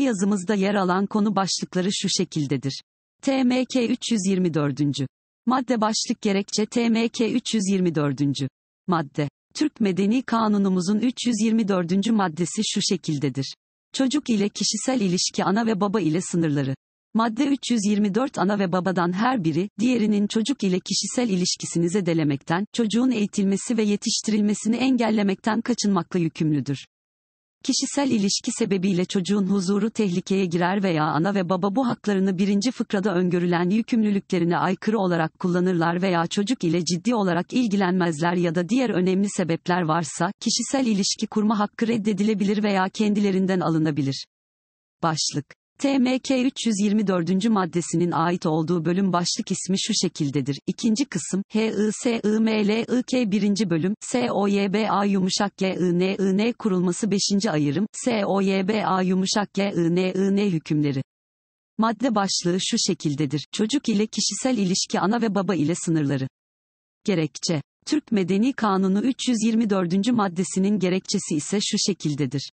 yazımızda yer alan konu başlıkları şu şekildedir. TMK 324. Madde başlık gerekçe TMK 324. Madde. Türk Medeni Kanunumuzun 324. maddesi şu şekildedir. Çocuk ile kişisel ilişki ana ve baba ile sınırları. Madde 324 ana ve babadan her biri, diğerinin çocuk ile kişisel ilişkisini zedelemekten, çocuğun eğitilmesi ve yetiştirilmesini engellemekten kaçınmakla yükümlüdür. Kişisel ilişki sebebiyle çocuğun huzuru tehlikeye girer veya ana ve baba bu haklarını birinci fıkrada öngörülen yükümlülüklerine aykırı olarak kullanırlar veya çocuk ile ciddi olarak ilgilenmezler ya da diğer önemli sebepler varsa, kişisel ilişki kurma hakkı reddedilebilir veya kendilerinden alınabilir. Başlık TMK 324. maddesinin ait olduğu bölüm başlık ismi şu şekildedir. İkinci kısım, HISIMLIK 1. bölüm, SOYBA yumuşak GININ kurulması 5. ayırım, SOYBA yumuşak GININ hükümleri. Madde başlığı şu şekildedir. Çocuk ile kişisel ilişki ana ve baba ile sınırları. Gerekçe. Türk Medeni Kanunu 324. maddesinin gerekçesi ise şu şekildedir.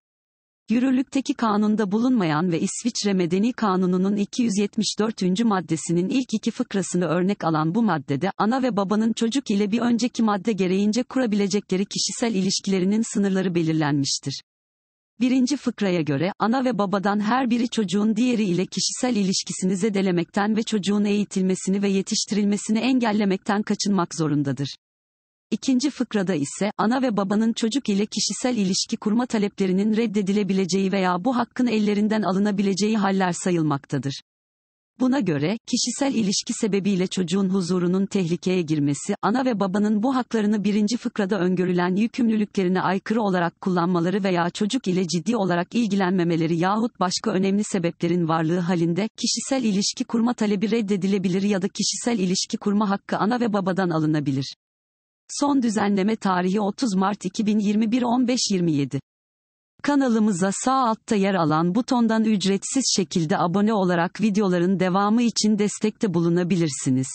Yürürlükteki kanunda bulunmayan ve İsviçre Medeni Kanunu'nun 274. maddesinin ilk iki fıkrasını örnek alan bu maddede, ana ve babanın çocuk ile bir önceki madde gereğince kurabilecekleri kişisel ilişkilerinin sınırları belirlenmiştir. Birinci fıkraya göre, ana ve babadan her biri çocuğun diğeri ile kişisel ilişkisini zedelemekten ve çocuğun eğitilmesini ve yetiştirilmesini engellemekten kaçınmak zorundadır. İkinci fıkrada ise, ana ve babanın çocuk ile kişisel ilişki kurma taleplerinin reddedilebileceği veya bu hakkın ellerinden alınabileceği haller sayılmaktadır. Buna göre, kişisel ilişki sebebiyle çocuğun huzurunun tehlikeye girmesi, ana ve babanın bu haklarını birinci fıkrada öngörülen yükümlülüklerine aykırı olarak kullanmaları veya çocuk ile ciddi olarak ilgilenmemeleri yahut başka önemli sebeplerin varlığı halinde, kişisel ilişki kurma talebi reddedilebilir ya da kişisel ilişki kurma hakkı ana ve babadan alınabilir. Son düzenleme tarihi 30 Mart 2021 15.27. Kanalımıza sağ altta yer alan butondan ücretsiz şekilde abone olarak videoların devamı için destekte bulunabilirsiniz.